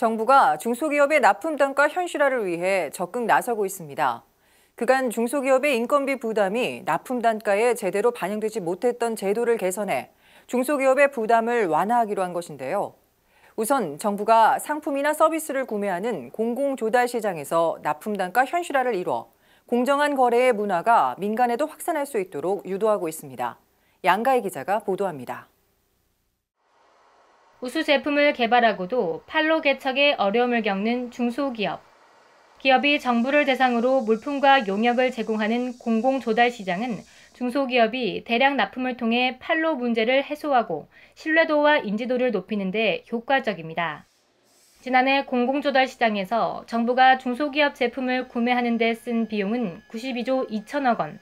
정부가 중소기업의 납품 단가 현실화를 위해 적극 나서고 있습니다. 그간 중소기업의 인건비 부담이 납품 단가에 제대로 반영되지 못했던 제도를 개선해 중소기업의 부담을 완화하기로 한 것인데요. 우선 정부가 상품이나 서비스를 구매하는 공공조달 시장에서 납품 단가 현실화를 이뤄 공정한 거래의 문화가 민간에도 확산할 수 있도록 유도하고 있습니다. 양가희 기자가 보도합니다. 우수 제품을 개발하고도 판로 개척에 어려움을 겪는 중소기업, 기업이 정부를 대상으로 물품과 용역을 제공하는 공공조달 시장은 중소기업이 대량 납품을 통해 판로 문제를 해소하고 신뢰도와 인지도를 높이는 데 효과적입니다. 지난해 공공조달 시장에서 정부가 중소기업 제품을 구매하는 데 쓴 비용은 92조 2천억 원,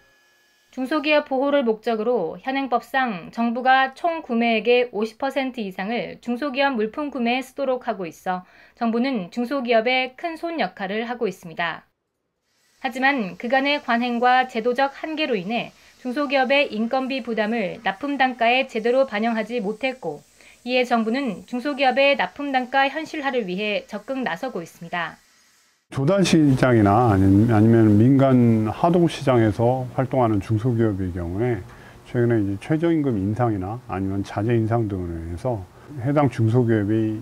중소기업 보호를 목적으로 현행법상 정부가 총 구매액의 50% 이상을 중소기업 물품 구매에 쓰도록 하고 있어 정부는 중소기업의 큰 손 역할을 하고 있습니다. 하지만 그간의 관행과 제도적 한계로 인해 중소기업의 인건비 부담을 납품 단가에 제대로 반영하지 못했고 이에 정부는 중소기업의 납품 단가 현실화를 위해 적극 나서고 있습니다. 조단시장이나 아니면 민간 하동시장에서 활동하는 중소기업의 경우에 최근에 이제 최저임금 인상이나 아니면 자재 인상 등으로 인해서 해당 중소기업의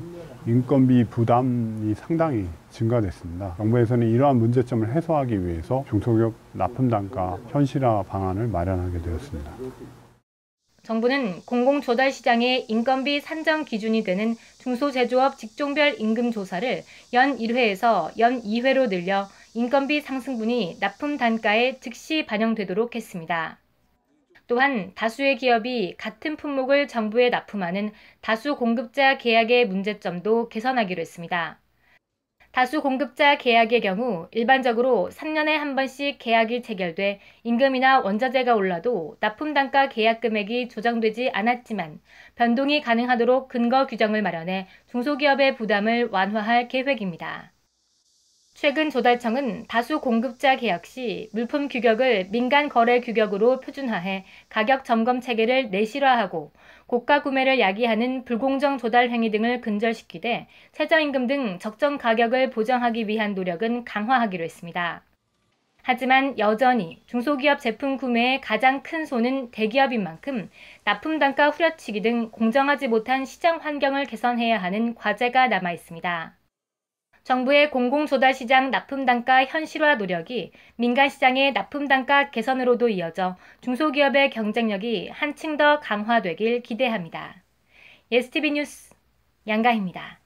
인건비 부담이 상당히 증가됐습니다. 정부에서는 이러한 문제점을 해소하기 위해서 중소기업 납품 단가 현실화 방안을 마련하게 되었습니다. 정부는 공공조달 시장의 인건비 산정 기준이 되는 중소제조업 직종별 임금 조사를 연 1회에서 연 2회로 늘려 인건비 상승분이 납품 단가에 즉시 반영되도록 했습니다. 또한 다수의 기업이 같은 품목을 정부에 납품하는 다수 공급자 계약의 문제점도 개선하기로 했습니다. 다수 공급자 계약의 경우 일반적으로 3년에 한 번씩 계약이 체결돼 임금이나 원자재가 올라도 납품 단가 계약 금액이 조정되지 않았지만 변동이 가능하도록 근거 규정을 마련해 중소기업의 부담을 완화할 계획입니다. 최근 조달청은 다수 공급자 계약 시 물품 규격을 민간 거래 규격으로 표준화해 가격 점검 체계를 내실화하고 고가 구매를 야기하는 불공정 조달 행위 등을 근절시키되 최저임금 등 적정 가격을 보장하기 위한 노력은 강화하기로 했습니다. 하지만 여전히 중소기업 제품 구매의 가장 큰 손은 대기업인 만큼 납품 단가 후려치기 등 공정하지 못한 시장 환경을 개선해야 하는 과제가 남아 있습니다. 정부의 공공조달시장 납품단가 현실화 노력이 민간시장의 납품단가 개선으로도 이어져 중소기업의 경쟁력이 한층 더 강화되길 기대합니다. 예스티 뉴스 양가입니다.